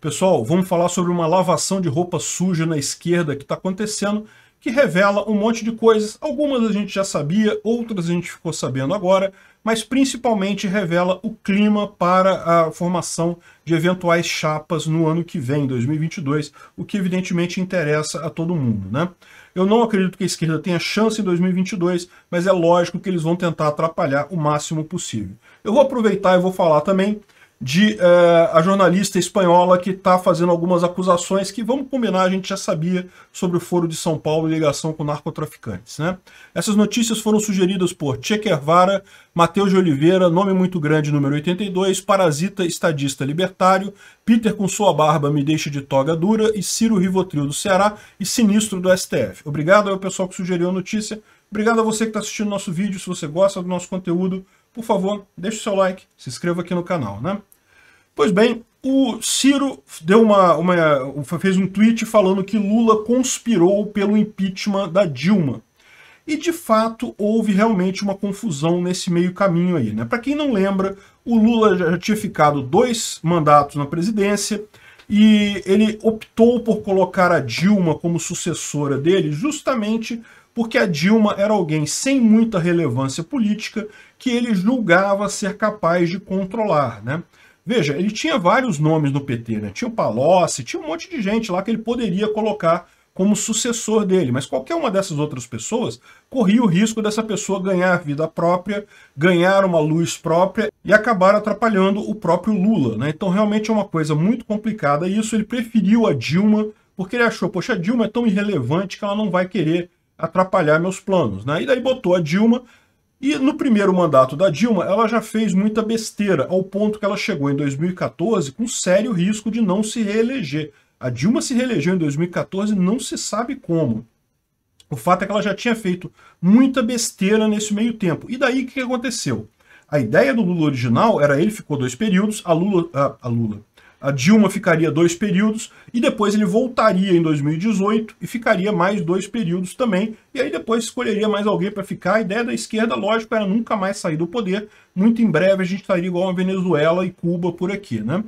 Pessoal, vamos falar sobre uma lavação de roupa suja na esquerda que está acontecendo, que revela um monte de coisas. Algumas a gente já sabia, outras a gente ficou sabendo agora, mas principalmente revela o clima para a formação de eventuais chapas no ano que vem, 2022, o que evidentemente interessa a todo mundo, né? Eu não acredito que a esquerda tenha chance em 2022, mas é lógico que eles vão tentar atrapalhar o máximo possível. Eu vou aproveitar e vou falar também de uh, a jornalista espanhola que está fazendo algumas acusações que, vamos combinar, a gente já sabia sobre o Foro de São Paulo e ligação com narcotraficantes. Né? Essas notícias foram sugeridas por Che Vara Matheus de Oliveira, Nome Muito Grande, número 82, Parasita Estadista Libertário, Peter com Sua Barba Me Deixa de Toga Dura e Ciro Rivotril do Ceará e Sinistro do STF. Obrigado ao pessoal que sugeriu a notícia. Obrigado a você que está assistindo nosso vídeo. Se você gosta do nosso conteúdo, por favor, deixe o seu like, se inscreva aqui no canal, né? Pois bem, o Ciro deu uma, uma, fez um tweet falando que Lula conspirou pelo impeachment da Dilma. E de fato houve realmente uma confusão nesse meio caminho aí. Né? Para quem não lembra, o Lula já tinha ficado dois mandatos na presidência e ele optou por colocar a Dilma como sucessora dele justamente porque a Dilma era alguém sem muita relevância política que ele julgava ser capaz de controlar. Né? Veja, ele tinha vários nomes no PT, né? Tinha o Palocci, tinha um monte de gente lá que ele poderia colocar como sucessor dele, mas qualquer uma dessas outras pessoas corria o risco dessa pessoa ganhar vida própria, ganhar uma luz própria e acabar atrapalhando o próprio Lula. Né? Então realmente é uma coisa muito complicada e isso ele preferiu a Dilma porque ele achou, poxa, a Dilma é tão irrelevante que ela não vai querer atrapalhar meus planos. Né? E daí botou a Dilma, e no primeiro mandato da Dilma, ela já fez muita besteira, ao ponto que ela chegou em 2014 com sério risco de não se reeleger. A Dilma se reelegeu em 2014, não se sabe como. O fato é que ela já tinha feito muita besteira nesse meio tempo. E daí o que aconteceu? A ideia do Lula original era ele ficou dois períodos, a Lula, a, a Lula, a Dilma ficaria dois períodos e depois ele voltaria em 2018 e ficaria mais dois períodos também. E aí depois escolheria mais alguém para ficar. A ideia da esquerda, lógico, era nunca mais sair do poder. Muito em breve a gente estaria igual a Venezuela e Cuba por aqui, né?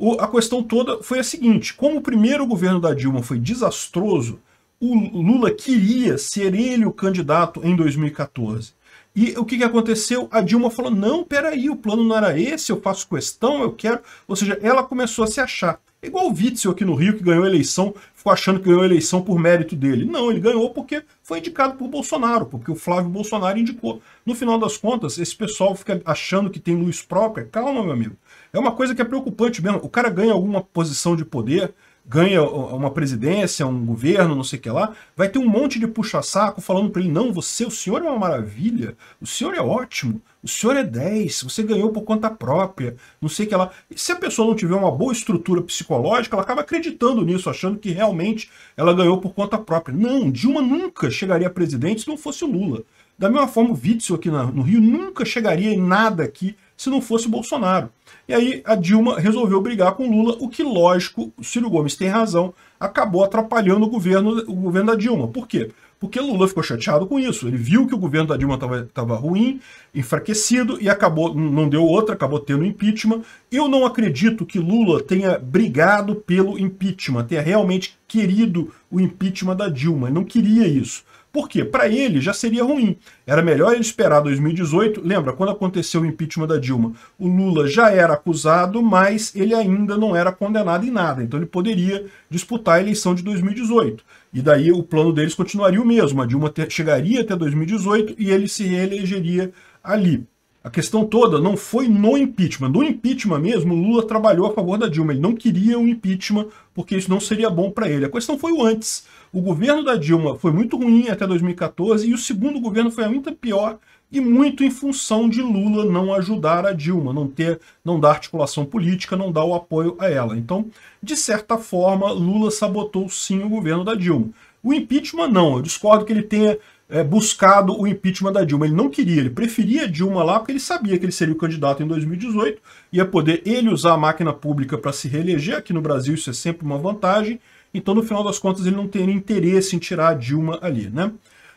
O, a questão toda foi a seguinte, como o primeiro governo da Dilma foi desastroso, o Lula queria ser ele o candidato em 2014. E o que, que aconteceu? A Dilma falou: não, peraí, o plano não era esse, eu faço questão, eu quero. Ou seja, ela começou a se achar. Igual o Witzel aqui no Rio, que ganhou a eleição, ficou achando que ganhou a eleição por mérito dele. Não, ele ganhou porque foi indicado por Bolsonaro, porque o Flávio Bolsonaro indicou. No final das contas, esse pessoal fica achando que tem luz própria. Calma, meu amigo. É uma coisa que é preocupante mesmo. O cara ganha alguma posição de poder, ganha uma presidência, um governo, não sei o que lá, vai ter um monte de puxa-saco falando para ele, não, você, o senhor é uma maravilha, o senhor é ótimo, o senhor é 10, você ganhou por conta própria, não sei o que lá. E se a pessoa não tiver uma boa estrutura psicológica, ela acaba acreditando nisso, achando que realmente ela ganhou por conta própria. Não, Dilma nunca chegaria a presidente se não fosse o Lula. Da mesma forma, o Witzel aqui no Rio nunca chegaria em nada aqui se não fosse o Bolsonaro. E aí a Dilma resolveu brigar com Lula, o que, lógico, o Ciro Gomes tem razão, acabou atrapalhando o governo, o governo da Dilma. Por quê? Porque Lula ficou chateado com isso. Ele viu que o governo da Dilma estava ruim, enfraquecido, e acabou, não deu outra, acabou tendo impeachment. Eu não acredito que Lula tenha brigado pelo impeachment, tenha realmente querido o impeachment da Dilma. Ele não queria isso. Porque para ele já seria ruim. Era melhor ele esperar 2018. Lembra, quando aconteceu o impeachment da Dilma, o Lula já era acusado, mas ele ainda não era condenado em nada. Então ele poderia disputar a eleição de 2018. E daí o plano deles continuaria o mesmo. A Dilma chegaria até 2018 e ele se reelegeria ali. A questão toda não foi no impeachment. No impeachment mesmo, Lula trabalhou a favor da Dilma. Ele não queria um impeachment porque isso não seria bom para ele. A questão foi o antes. O governo da Dilma foi muito ruim até 2014 e o segundo governo foi ainda pior e muito em função de Lula não ajudar a Dilma, não ter, não dar articulação política, não dar o apoio a ela. Então, de certa forma, Lula sabotou sim o governo da Dilma. O impeachment não, eu discordo que ele tenha é, buscado o impeachment da Dilma. Ele não queria, ele preferia Dilma lá porque ele sabia que ele seria o candidato em 2018, ia poder ele usar a máquina pública para se reeleger. Aqui no Brasil isso é sempre uma vantagem. Então, no final das contas, ele não teria interesse em tirar a Dilma ali, né?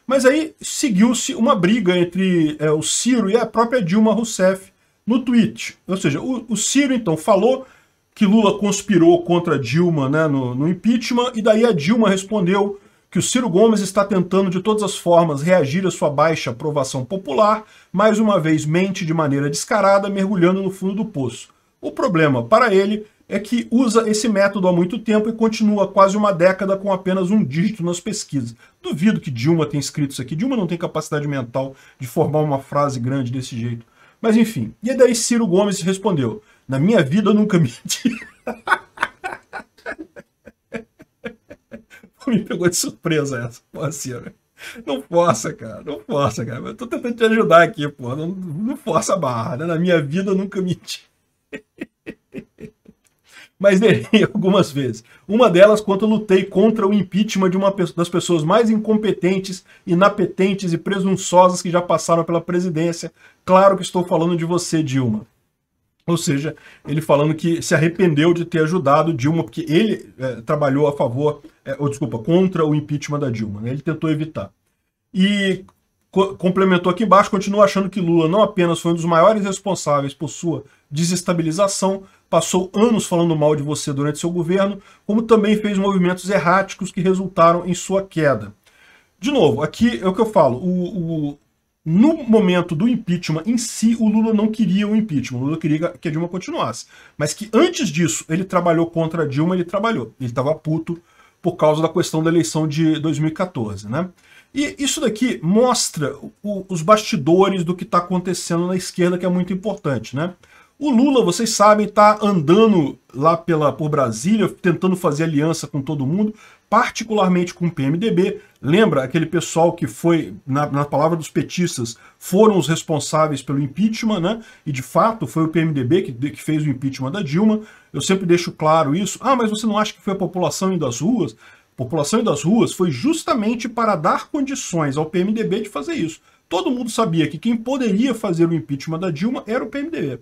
Mas aí seguiu-se uma briga entre é, o Ciro e a própria Dilma Rousseff no tweet. Ou seja, o, o Ciro, então, falou que Lula conspirou contra Dilma né, no, no impeachment, e daí a Dilma respondeu que o Ciro Gomes está tentando de todas as formas reagir à sua baixa aprovação popular, mais uma vez mente de maneira descarada, mergulhando no fundo do poço. O problema para ele é que usa esse método há muito tempo e continua quase uma década com apenas um dígito nas pesquisas. Duvido que Dilma tenha escrito isso aqui. Dilma não tem capacidade mental de formar uma frase grande desse jeito. Mas enfim. E daí Ciro Gomes respondeu: Na minha vida eu nunca menti. Me pegou de surpresa essa. Porra, assim, Não força, cara. Não força, cara. Eu tô tentando te ajudar aqui, pô. Não, não força a barra, né? Na minha vida eu nunca menti. Mas errei algumas vezes. Uma delas quando lutei contra o impeachment de uma das pessoas mais incompetentes, inapetentes e presunçosas que já passaram pela presidência. Claro que estou falando de você, Dilma. Ou seja, ele falando que se arrependeu de ter ajudado Dilma, porque ele é, trabalhou a favor, é, ou desculpa, contra o impeachment da Dilma. Né? Ele tentou evitar. E co complementou aqui embaixo, continua achando que Lula não apenas foi um dos maiores responsáveis por sua desestabilização, passou anos falando mal de você durante seu governo, como também fez movimentos erráticos que resultaram em sua queda. De novo, aqui é o que eu falo, o, o, no momento do impeachment em si, o Lula não queria o impeachment. O Lula queria que a Dilma continuasse. Mas que antes disso, ele trabalhou contra a Dilma, ele trabalhou. Ele estava puto por causa da questão da eleição de 2014, né? E isso daqui mostra o, os bastidores do que está acontecendo na esquerda, que é muito importante, né? O Lula, vocês sabem, está andando lá pela, por Brasília, tentando fazer aliança com todo mundo, particularmente com o PMDB. Lembra aquele pessoal que foi, na, na palavra dos petistas, foram os responsáveis pelo impeachment, né? E de fato foi o PMDB que, que fez o impeachment da Dilma. Eu sempre deixo claro isso. Ah, mas você não acha que foi a população indo às ruas? A população indo às ruas foi justamente para dar condições ao PMDB de fazer isso. Todo mundo sabia que quem poderia fazer o impeachment da Dilma era o PMDB.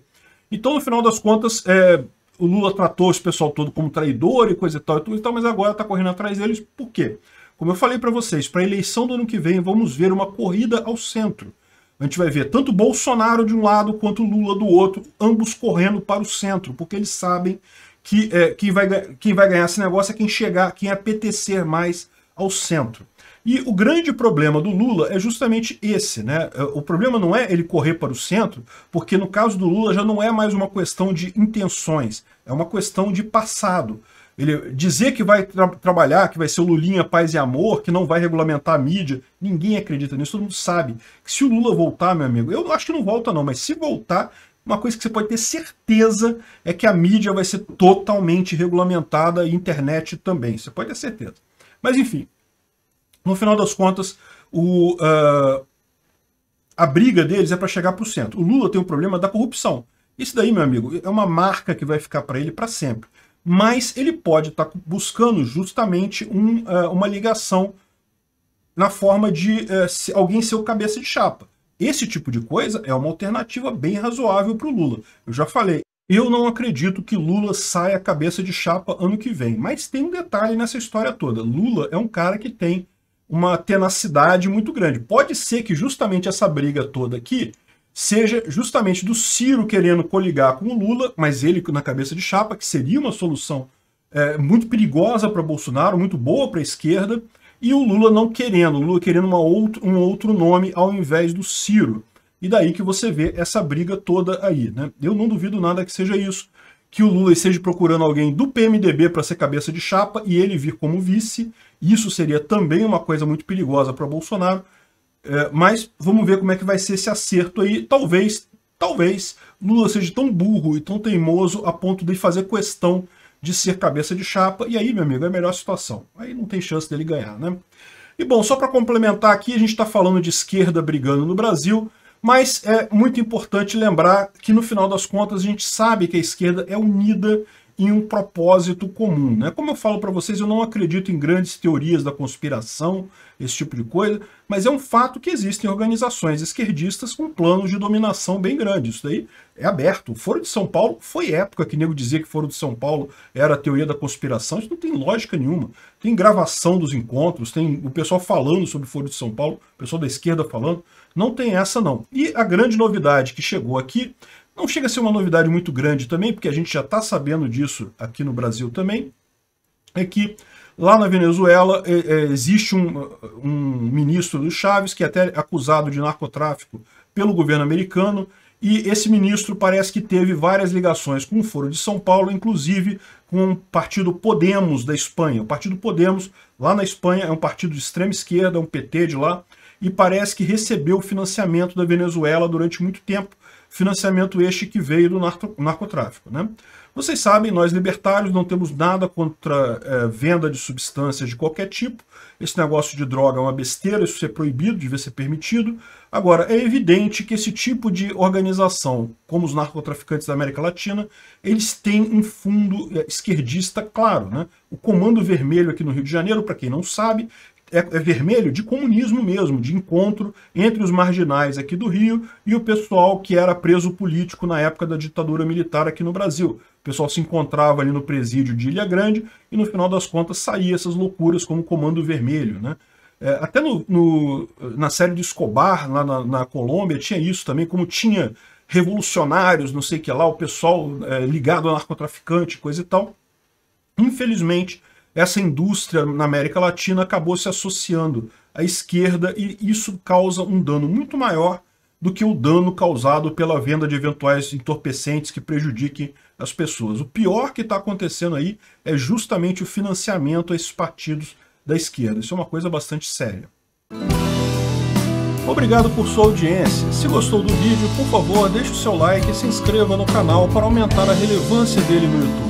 Então, no final das contas, é, o Lula tratou esse pessoal todo como traidor e coisa e tal, e tudo e tal, mas agora está correndo atrás deles. Por quê? Como eu falei para vocês, para a eleição do ano que vem, vamos ver uma corrida ao centro. A gente vai ver tanto Bolsonaro de um lado quanto Lula do outro, ambos correndo para o centro, porque eles sabem que é, quem, vai, quem vai ganhar esse negócio é quem chegar, quem é apetecer mais ao centro. E o grande problema do Lula é justamente esse, né? É, o problema não é ele correr para o centro, porque no caso do Lula já não é mais uma questão de intenções, é uma questão de passado. Ele dizer que vai tra trabalhar, que vai ser o Lulinha paz e amor, que não vai regulamentar a mídia, ninguém acredita nisso, todo mundo sabe. Que se o Lula voltar, meu amigo, eu acho que não volta não, mas se voltar, uma coisa que você pode ter certeza é que a mídia vai ser totalmente regulamentada e internet também, você pode ter certeza. Mas enfim, no final das contas, o, uh, a briga deles é para chegar para o centro. O Lula tem o um problema da corrupção. Isso daí, meu amigo, é uma marca que vai ficar para ele para sempre. Mas ele pode estar tá buscando justamente um, uh, uma ligação na forma de uh, alguém ser o cabeça de chapa. Esse tipo de coisa é uma alternativa bem razoável para o Lula. Eu já falei, eu não acredito que Lula saia cabeça de chapa ano que vem. Mas tem um detalhe nessa história toda. Lula é um cara que tem uma tenacidade muito grande. Pode ser que justamente essa briga toda aqui seja justamente do Ciro querendo coligar com o Lula, mas ele na cabeça de chapa, que seria uma solução é, muito perigosa para Bolsonaro, muito boa para a esquerda, e o Lula não querendo, o Lula querendo uma outro, um outro nome ao invés do Ciro. E daí que você vê essa briga toda aí. Né? Eu não duvido nada que seja isso que o Lula esteja procurando alguém do PMDB para ser cabeça de chapa e ele vir como vice. Isso seria também uma coisa muito perigosa para Bolsonaro. É, mas vamos ver como é que vai ser esse acerto aí. Talvez, talvez, Lula seja tão burro e tão teimoso a ponto de fazer questão de ser cabeça de chapa. E aí, meu amigo, é a melhor situação. Aí não tem chance dele ganhar, né? E bom, só para complementar aqui, a gente está falando de esquerda brigando no Brasil. Mas é muito importante lembrar que, no final das contas, a gente sabe que a esquerda é unida em um propósito comum. Né? Como eu falo para vocês, eu não acredito em grandes teorias da conspiração, esse tipo de coisa, mas é um fato que existem organizações esquerdistas com planos de dominação bem grandes. Isso daí é aberto. O Foro de São Paulo foi época que nego dizia que Foro de São Paulo era a teoria da conspiração. Isso não tem lógica nenhuma. Tem gravação dos encontros, tem o pessoal falando sobre o Foro de São Paulo, o pessoal da esquerda falando. Não tem essa, não. E a grande novidade que chegou aqui não chega a ser uma novidade muito grande também, porque a gente já está sabendo disso aqui no Brasil também, é que lá na Venezuela é, é, existe um, um ministro do Chaves que é até acusado de narcotráfico pelo governo americano, e esse ministro parece que teve várias ligações com o Foro de São Paulo, inclusive com o partido Podemos da Espanha. O partido Podemos, lá na Espanha, é um partido de extrema esquerda, é um PT de lá, e parece que recebeu financiamento da Venezuela durante muito tempo financiamento este que veio do narcotráfico. Né? Vocês sabem, nós libertários não temos nada contra é, venda de substâncias de qualquer tipo. Esse negócio de droga é uma besteira, isso é proibido, devia ser permitido. Agora, é evidente que esse tipo de organização, como os narcotraficantes da América Latina, eles têm um fundo eh, esquerdista claro. Né? O Comando Vermelho aqui no Rio de Janeiro, para quem não sabe, é, é, vermelho de comunismo mesmo, de encontro entre os marginais aqui do Rio e o pessoal que era preso político na época da ditadura militar aqui no Brasil. O pessoal se encontrava ali no presídio de Ilha Grande e no final das contas saía essas loucuras como Comando Vermelho, né? É, até no, no, na série de Escobar, lá na, na, Colômbia, tinha isso também, como tinha revolucionários, não sei o que lá, o pessoal é, ligado ao narcotraficante, coisa e tal. Infelizmente, essa indústria na América Latina acabou se associando à esquerda e isso causa um dano muito maior do que o dano causado pela venda de eventuais entorpecentes que prejudiquem as pessoas. O pior que está acontecendo aí é justamente o financiamento a esses partidos da esquerda. Isso é uma coisa bastante séria. Obrigado por sua audiência. Se gostou do vídeo, por favor, deixe o seu like e se inscreva no canal para aumentar a relevância dele no YouTube.